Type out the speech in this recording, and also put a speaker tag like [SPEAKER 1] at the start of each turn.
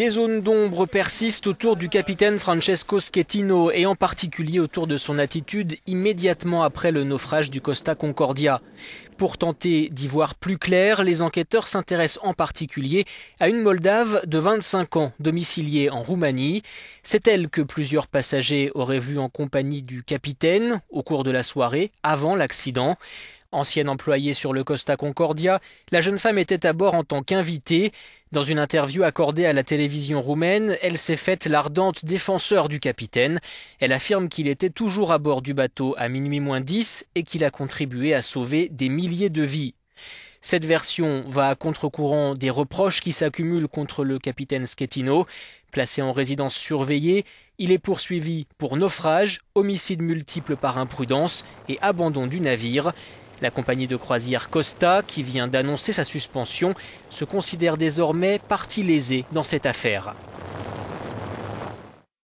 [SPEAKER 1] Des zones d'ombre persistent autour du capitaine Francesco Schettino et en particulier autour de son attitude immédiatement après le naufrage du Costa Concordia. Pour tenter d'y voir plus clair, les enquêteurs s'intéressent en particulier à une Moldave de 25 ans, domiciliée en Roumanie. C'est elle que plusieurs passagers auraient vu en compagnie du capitaine au cours de la soirée avant l'accident. Ancienne employée sur le Costa Concordia, la jeune femme était à bord en tant qu'invitée. Dans une interview accordée à la télévision roumaine, elle s'est faite l'ardente défenseur du capitaine. Elle affirme qu'il était toujours à bord du bateau à minuit moins 10 et qu'il a contribué à sauver des milliers de vies. Cette version va à contre-courant des reproches qui s'accumulent contre le capitaine Schettino. Placé en résidence surveillée, il est poursuivi pour naufrage, homicide multiple par imprudence et abandon du navire. La compagnie de croisière Costa, qui vient d'annoncer sa suspension, se considère désormais partie lésée dans cette affaire.